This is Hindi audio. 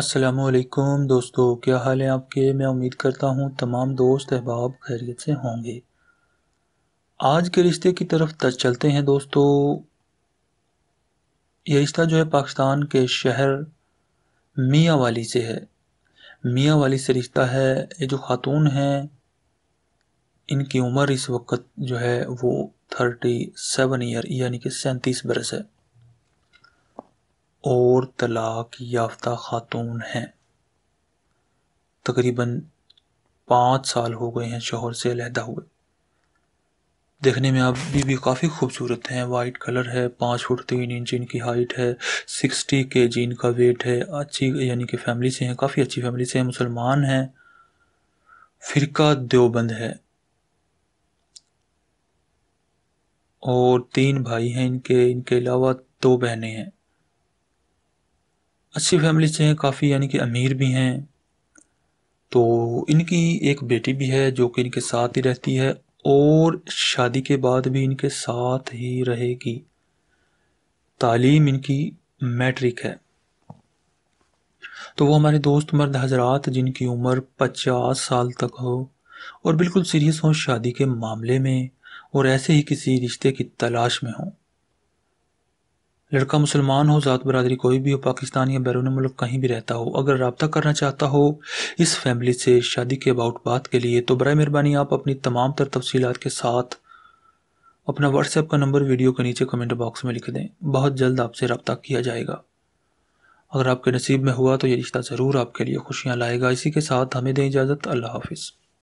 असलकुम दोस्तों क्या हाल है आपके मैं उम्मीद करता हूँ तमाम दोस्त अहबाब खैरियत से होंगे आज के रिश्ते की तरफ तर चलते हैं दोस्तों ये रिश्ता जो है पाकिस्तान के शहर मियाँ वाली से है मियाँ वाली से रिश्ता है ये जो खातून हैं इनकी उम्र इस वक्त जो है वो थर्टी सेवन ईयर यानी कि सैंतीस बरस है और तलाक याफ्ता ख़ातून हैं तकरीबन पाँच साल हो गए हैं शोहर से अलहदा हुए देखने में आप भी, भी काफ़ी खूबसूरत हैं वाइट कलर है पाँच फुट तीन इंच इनकी हाइट है सिक्सटी के जी इनका वेट है अच्छी यानी कि फैमिली से हैं काफ़ी अच्छी फैमिली से हैं मुसलमान हैं फ़िरका देवबंद है और तीन भाई हैं इनके इनके अलावा दो बहनें हैं अच्छी फैमिली से हैं काफ़ी यानी कि अमीर भी हैं तो इनकी एक बेटी भी है जो कि इनके साथ ही रहती है और शादी के बाद भी इनके साथ ही रहेगी तालीम इनकी मैट्रिक है तो वो हमारे दोस्त मर्द हजरात जिनकी उम्र 50 साल तक हो और बिल्कुल सीरियस हो शादी के मामले में और ऐसे ही किसी रिश्ते की तलाश में हों लड़का मुसलमान हो ज़ात बरदरी कोई भी हो पाकिस्तान या बैरून मुल्क कहीं भी रहता हो अगर रबता करना चाहता हो इस फैमिली से शादी के अबाउट बात के लिए तो बर मेहरबानी आप अपनी तमाम तर तफसीत के साथ अपना व्हाट्सएप का नंबर वीडियो के नीचे कमेंट बॉक्स में लिख दें बहुत जल्द आपसे रबता किया जाएगा अगर आपके नसीब में हुआ तो ये रिश्ता ज़रूर आपके लिए खुशियाँ लाएगा इसी के साथ हमें दें इजाज़त अल्लाह हाफिज़